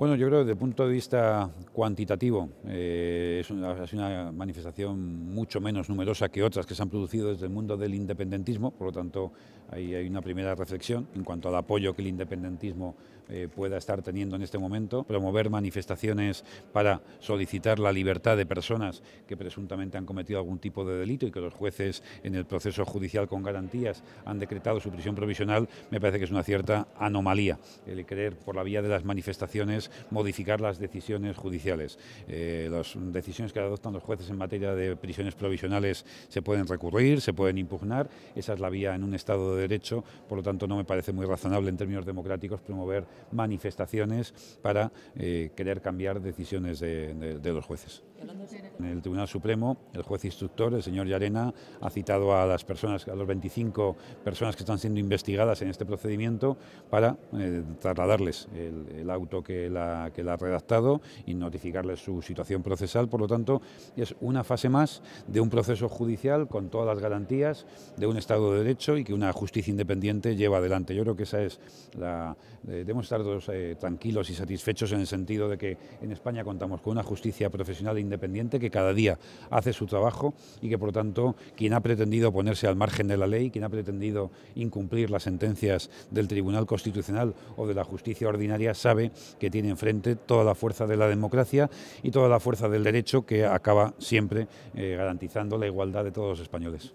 Bueno, yo creo que desde el punto de vista cuantitativo eh, es, una, manifestación mucho menos numerosa que otras que se han producido desde el mundo del independentismo, por lo tanto ahí hay una primera reflexión en cuanto al apoyo que el independentismo eh, pueda estar teniendo en este momento, promover manifestaciones para solicitar la libertad de personas que presuntamente han cometido algún tipo de delito y que los jueces en el proceso judicial con garantías han decretado su prisión provisional, me parece que es una cierta anomalía el creer por la vía de las manifestaciones modificar las decisiones judiciales. Eh, las decisiones que adoptan los jueces en materia de prisiones provisionales se pueden recurrir, se pueden impugnar, esa es la vía en un Estado de Derecho, por lo tanto no me parece muy razonable en términos democráticos promover manifestaciones para eh, querer cambiar decisiones de los jueces. En el Tribunal Supremo, el juez instructor, el señor Llarena, ha citado a las personas, a los 25 personas que están siendo investigadas en este procedimiento para eh, trasladarles el, auto que la, que la ha redactado y notificarles su situación procesal. Por lo tanto, es una fase más de un proceso judicial con todas las garantías de un Estado de Derecho y que una justicia independiente lleva adelante. Yo creo que esa es la. Eh, debemos estar todos eh, tranquilos y satisfechos en el sentido de que en España contamos con una justicia profesional independiente independiente que cada día hace su trabajo y que, por lo tanto, quien ha pretendido ponerse al margen de la ley, quien ha pretendido incumplir las sentencias del Tribunal Constitucional o de la justicia ordinaria, sabe que tiene enfrente toda la fuerza de la democracia y toda la fuerza del derecho que acaba siempre eh, garantizando la igualdad de todos los españoles.